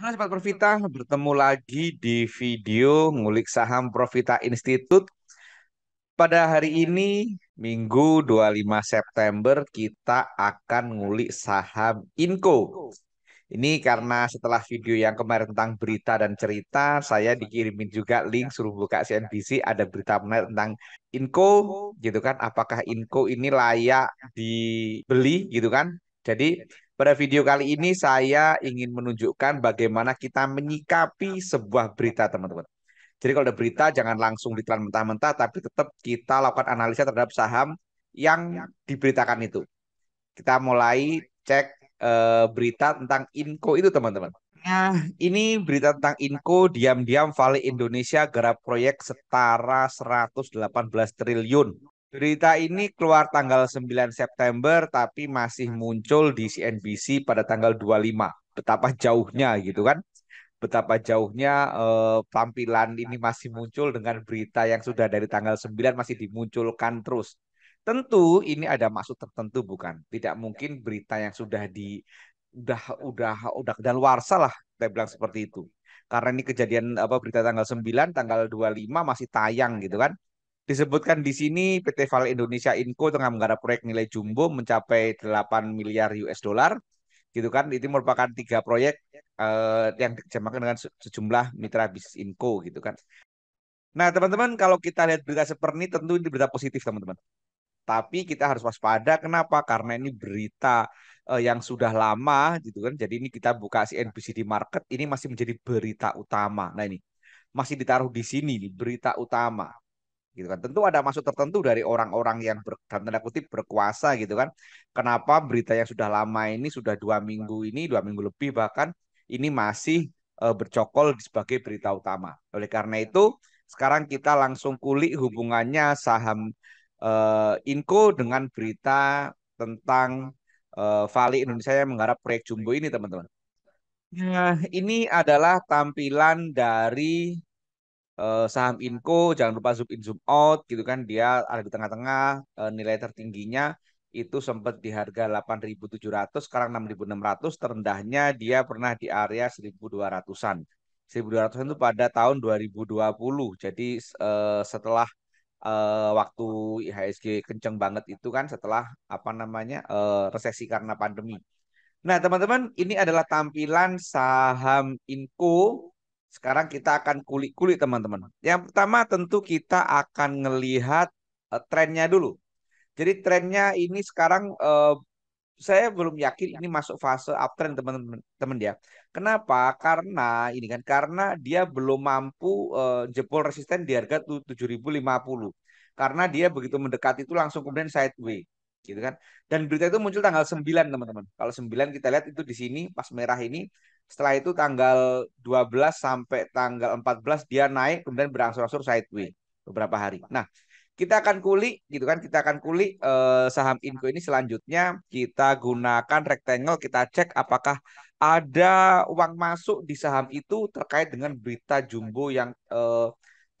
Halo Sobat Profita, bertemu lagi di video Ngulik Saham Profita Institute. Pada hari ini, Minggu 25 September, kita akan ngulik saham INCO. Ini karena setelah video yang kemarin tentang berita dan cerita, saya dikirimin juga link suruh buka CNBC, ada berita menarik tentang INCO, gitu kan, apakah INCO ini layak dibeli, gitu kan. Jadi pada video kali ini saya ingin menunjukkan bagaimana kita menyikapi sebuah berita, teman-teman. Jadi kalau ada berita jangan langsung ditelan mentah-mentah, tapi tetap kita lakukan analisa terhadap saham yang diberitakan itu. Kita mulai cek eh, berita tentang Inco itu, teman-teman. Nah, ini berita tentang Inco diam-diam Vale Indonesia garap proyek setara 118 triliun Berita ini keluar tanggal 9 September tapi masih muncul di CNBC pada tanggal 25. Betapa jauhnya gitu kan. Betapa jauhnya uh, tampilan ini masih muncul dengan berita yang sudah dari tanggal 9 masih dimunculkan terus. Tentu ini ada maksud tertentu bukan? Tidak mungkin berita yang sudah di udah udah udah kedaluarsa lah saya bilang seperti itu. Karena ini kejadian apa berita tanggal 9, tanggal 25 masih tayang gitu kan Disebutkan di sini PT Vale Indonesia Inco tengah menggarap proyek nilai jumbo mencapai 8 miliar US dollar gitu kan itu merupakan tiga proyek uh, yang dijamakan dengan sejumlah mitra bisnis Inco gitu kan. Nah teman-teman kalau kita lihat berita seperti ini tentu ini berita positif teman-teman. Tapi kita harus waspada kenapa? Karena ini berita uh, yang sudah lama gitu kan. Jadi ini kita buka CNBC di market ini masih menjadi berita utama. Nah ini masih ditaruh di sini nih berita utama gitu kan tentu ada maksud tertentu dari orang-orang yang ber, dalam tanda kutip berkuasa gitu kan kenapa berita yang sudah lama ini sudah dua minggu ini dua minggu lebih bahkan ini masih uh, bercokol sebagai berita utama oleh karena itu sekarang kita langsung kulik hubungannya saham uh, eh, Inco dengan berita tentang uh, eh, Vali Indonesia yang menggarap proyek Jumbo ini teman-teman. Nah, ini adalah tampilan dari uh, saham Inco jangan lupa zoom in zoom out gitu kan dia ada di tengah-tengah uh, nilai tertingginya itu sempat di harga 8.700 sekarang 6.600 terendahnya dia pernah di area 1.200-an. 1.200-an itu pada tahun 2020. Jadi uh, setelah uh, waktu IHSG kenceng banget itu kan setelah apa namanya uh, resesi karena pandemi. Nah, teman-teman, ini adalah tampilan saham Inco sekarang kita akan kulik-kulik teman-teman. Yang pertama tentu kita akan melihat uh, eh, trennya dulu. Jadi trennya ini sekarang uh, saya belum yakin ini masuk fase uptrend teman-teman ya. Kenapa? Karena ini kan karena dia belum mampu uh, jebol resisten di harga 7050. Karena dia begitu mendekati itu langsung kemudian sideways gitu kan. Dan berita itu muncul tanggal 9 teman-teman. Kalau 9 kita lihat itu di sini pas merah ini setelah itu tanggal 12 sampai tanggal 14 dia naik kemudian berangsur-angsur sideways beberapa hari. Nah, kita akan kulik gitu kan, kita akan kulik eh, saham Inco ini selanjutnya kita gunakan rectangle kita cek apakah ada uang masuk di saham itu terkait dengan berita jumbo yang eh,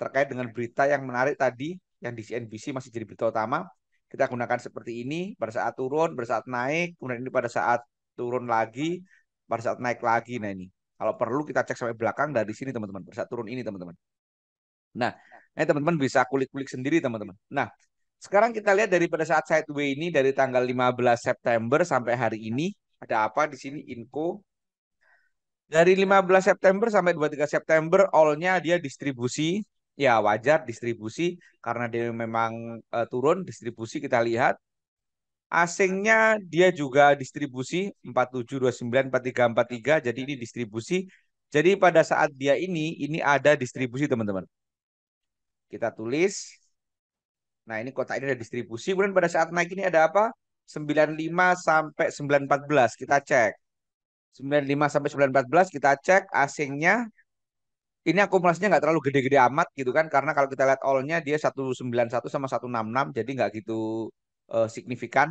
terkait dengan berita yang menarik tadi yang di CNBC masih jadi berita utama. Kita gunakan seperti ini pada saat turun, pada saat naik, kemudian ini pada saat turun lagi, pada saat naik lagi nah ini. Kalau perlu kita cek sampai belakang dari sini teman-teman, pada saat turun ini teman-teman. Nah, ini eh, teman-teman bisa kulik-kulik sendiri teman-teman. Nah, sekarang kita lihat dari pada saat sideway ini dari tanggal 15 September sampai hari ini ada apa di sini info dari 15 September sampai 23 September all dia distribusi ya wajar distribusi karena dia memang uh, turun distribusi kita lihat Asingnya dia juga distribusi 4729 4343 jadi ini distribusi. Jadi pada saat dia ini ini ada distribusi teman-teman. Kita tulis. Nah, ini kotak ini ada distribusi. Kemudian pada saat naik ini ada apa? 95 sampai 914 kita cek. 95 sampai 914 kita cek asingnya ini akumulasinya nggak terlalu gede-gede amat gitu kan karena kalau kita lihat all-nya dia 191 sama 166 jadi nggak gitu uh, signifikan.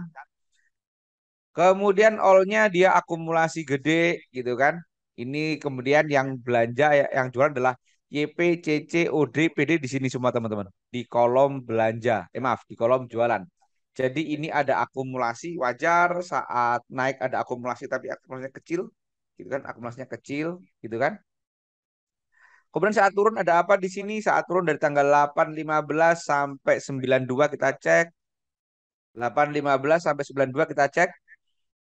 Kemudian all-nya dia akumulasi gede gitu kan. Ini kemudian yang belanja yang jualan adalah YP, CC, OD, PD di sini semua teman-teman. Di kolom belanja. Eh maaf, di kolom jualan. Jadi ini ada akumulasi wajar saat naik ada akumulasi tapi akumulasinya kecil gitu kan akumulasinya kecil gitu kan. Kemudian saat turun ada apa di sini? Saat turun dari tanggal 8 15 sampai 92 kita cek 8.15 sampai 92 kita cek.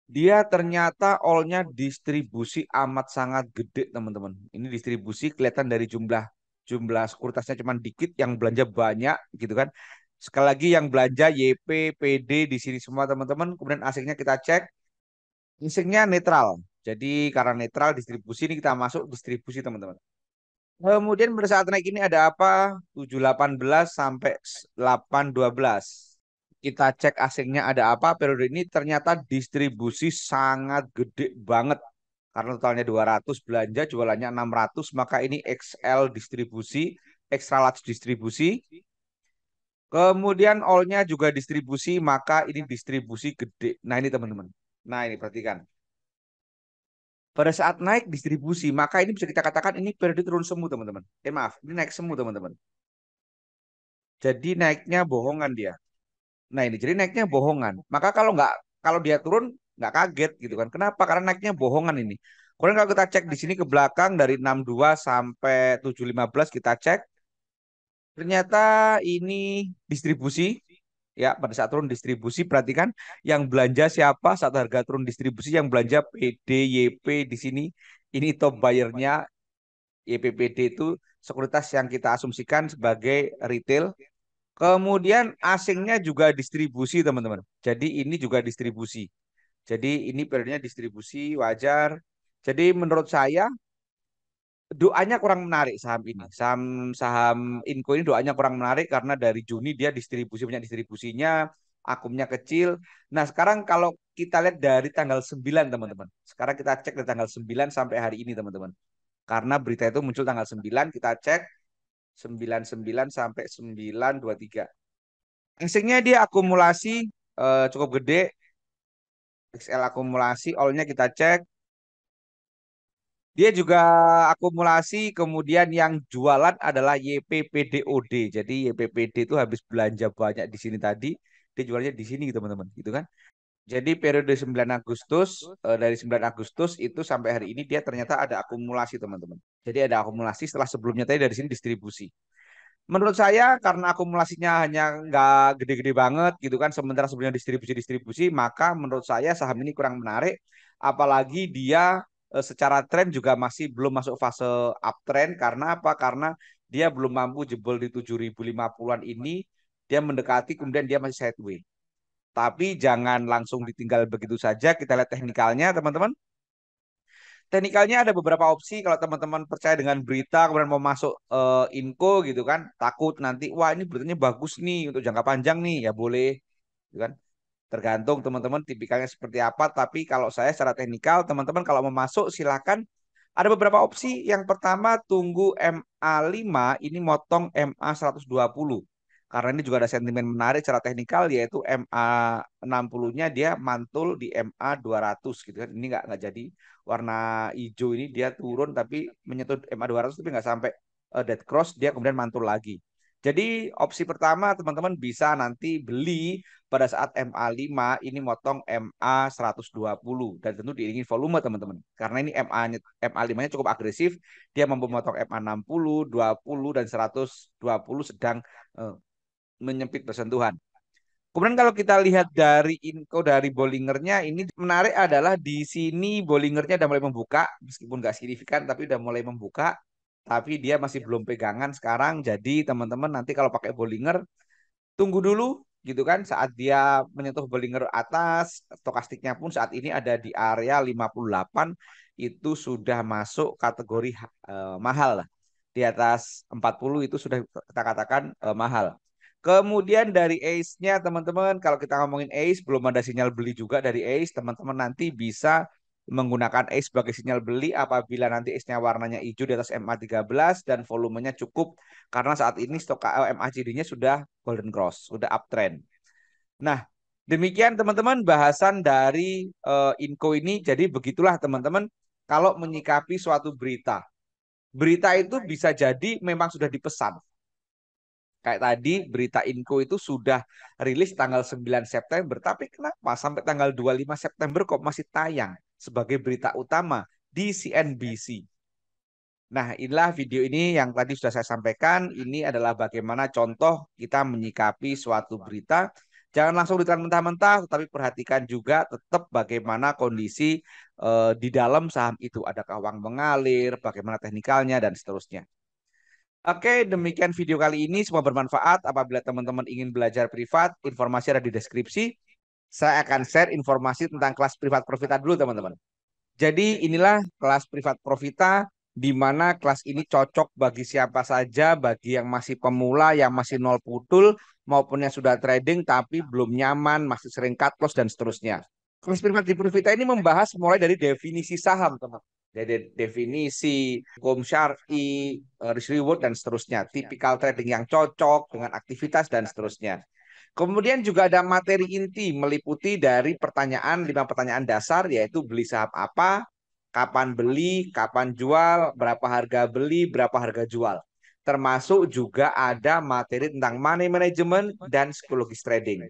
Dia ternyata all-nya distribusi amat sangat gede, teman-teman. Ini distribusi kelihatan dari jumlah jumlah sekuritasnya cuma dikit, yang belanja banyak gitu kan. Sekali lagi yang belanja YP, PD di sini semua teman-teman. Kemudian asiknya kita cek. Asiknya netral. Jadi karena netral distribusi ini kita masuk distribusi teman-teman. Kemudian pada saat naik ini ada apa? 718 sampai 812 kita cek asingnya ada apa periode ini ternyata distribusi sangat gede banget karena totalnya 200 belanja jualannya 600 maka ini XL distribusi extra large distribusi kemudian all-nya juga distribusi maka ini distribusi gede nah ini teman-teman nah ini perhatikan pada saat naik distribusi maka ini bisa kita katakan ini periode turun semu teman-teman eh maaf ini naik semu teman-teman jadi naiknya bohongan dia Nah ini jadi naiknya bohongan. Maka kalau nggak kalau dia turun nggak kaget gitu kan. Kenapa? Karena naiknya bohongan ini. Kemudian kalau kita cek di sini ke belakang dari 62 sampai 715 kita cek. Ternyata ini distribusi ya pada saat turun distribusi perhatikan yang belanja siapa saat harga turun distribusi yang belanja PD di sini ini top buyernya YPPD itu sekuritas yang kita asumsikan sebagai retail Kemudian asingnya juga distribusi teman-teman. Jadi ini juga distribusi. Jadi ini periodenya distribusi wajar. Jadi menurut saya doanya kurang menarik saham ini. Saham saham Inco ini doanya kurang menarik karena dari Juni dia distribusi punya distribusinya, akumnya kecil. Nah, sekarang kalau kita lihat dari tanggal 9 teman-teman. Sekarang kita cek dari tanggal 9 sampai hari ini teman-teman. Karena berita itu muncul tanggal 9, kita cek 99 sampai 923. Asingnya dia akumulasi eh, cukup gede. XL akumulasi, all-nya kita cek. Dia juga akumulasi, kemudian yang jualan adalah YPPDOD. Jadi YPPD itu habis belanja banyak di sini tadi, dia jualnya di sini, teman-teman, gitu kan? Jadi periode 9 Agustus uh, dari 9 Agustus itu sampai hari ini dia ternyata ada akumulasi teman-teman. Jadi ada akumulasi setelah sebelumnya tadi dari sini distribusi. Menurut saya karena akumulasinya hanya nggak gede-gede banget gitu kan sementara sebelumnya distribusi-distribusi maka menurut saya saham ini kurang menarik apalagi dia uh, secara tren juga masih belum masuk fase uptrend karena apa? Karena dia belum mampu jebol di 7050-an ini dia mendekati kemudian dia masih sideways tapi jangan langsung ditinggal begitu saja. Kita lihat teknikalnya, teman-teman. Teknikalnya ada beberapa opsi kalau teman-teman percaya dengan berita kemudian mau masuk uh, eh, inko gitu kan, takut nanti wah ini beritanya bagus nih untuk jangka panjang nih, ya boleh gitu kan. Tergantung teman-teman tipikalnya seperti apa, tapi kalau saya secara teknikal teman-teman kalau mau masuk silakan ada beberapa opsi. Yang pertama tunggu MA5 ini motong MA 120 karena ini juga ada sentimen menarik secara teknikal yaitu MA 60-nya dia mantul di MA 200 gitu kan. Ini nggak nggak jadi warna hijau ini dia turun tapi menyentuh MA 200 tapi nggak sampai uh, dead cross dia kemudian mantul lagi. Jadi opsi pertama teman-teman bisa nanti beli pada saat MA 5 ini motong MA 120 dan tentu diiringi volume teman-teman. Karena ini MA -nya, MA 5-nya cukup agresif, dia mampu memotong MA 60, 20 dan 120 sedang eh, menyempit bersentuhan. Kemudian kalau kita lihat dari inko dari Bollingernya, ini menarik adalah di sini Bollingernya sudah mulai membuka, meskipun nggak signifikan, tapi sudah mulai membuka. Tapi dia masih belum pegangan sekarang, jadi teman-teman nanti kalau pakai Bollinger, tunggu dulu gitu kan saat dia menyentuh Bollinger atas, stokastiknya pun saat ini ada di area 58, itu sudah masuk kategori eh, mahal. Di atas 40 itu sudah kita katakan eh, mahal. Kemudian dari ACE-nya teman-teman, kalau kita ngomongin ACE, belum ada sinyal beli juga dari ACE, teman-teman nanti bisa menggunakan ACE sebagai sinyal beli apabila nanti ACE-nya warnanya hijau di atas MA13 dan volumenya cukup karena saat ini stok eh, MACD-nya sudah golden cross, sudah uptrend. Nah, demikian teman-teman bahasan dari uh, eh, Inco ini. Jadi begitulah teman-teman kalau menyikapi suatu berita. Berita itu bisa jadi memang sudah dipesan. Kayak tadi berita Inko itu sudah rilis tanggal 9 September, tapi kenapa sampai tanggal 25 September kok masih tayang sebagai berita utama di CNBC? Nah, inilah video ini yang tadi sudah saya sampaikan. Ini adalah bagaimana contoh kita menyikapi suatu berita. Jangan langsung ditelan mentah-mentah, tetapi perhatikan juga tetap bagaimana kondisi uh, di dalam saham itu. Adakah uang mengalir, bagaimana teknikalnya, dan seterusnya. Oke, demikian video kali ini. Semoga bermanfaat. Apabila teman-teman ingin belajar privat, informasi ada di deskripsi. Saya akan share informasi tentang kelas privat profita dulu, teman-teman. Jadi inilah kelas privat profita, di mana kelas ini cocok bagi siapa saja, bagi yang masih pemula, yang masih nol putul, maupun yang sudah trading tapi belum nyaman, masih sering cut loss, dan seterusnya. Kelas privat di profita ini membahas mulai dari definisi saham, teman-teman dari definisi, hukum syari, eh, risk reward, dan seterusnya. Iya. Tipikal trading yang cocok dengan aktivitas dan seterusnya. Kemudian juga ada materi inti meliputi dari pertanyaan, lima pertanyaan dasar yaitu beli saham apa, kapan beli, kapan jual, berapa harga beli, berapa harga jual. Termasuk juga ada materi tentang money management dan psikologis trading.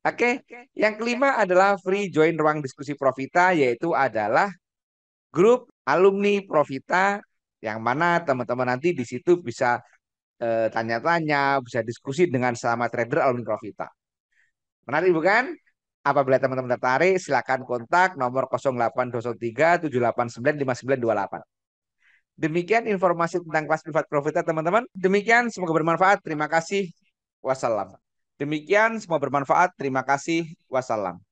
Oke, okay. yang kelima adalah free join ruang diskusi Profita, yaitu adalah grup alumni Profita yang mana teman-teman nanti di situ bisa eh, tanya-tanya, bisa diskusi dengan sama trader alumni Profita. Menarik bukan? Apabila teman-teman tertarik, silakan kontak nomor 0823 789 5928. Demikian informasi tentang kelas privat Profita, teman-teman. Demikian, semoga bermanfaat. Terima kasih. Wassalam. Demikian, semua bermanfaat. Terima kasih. Wassalam.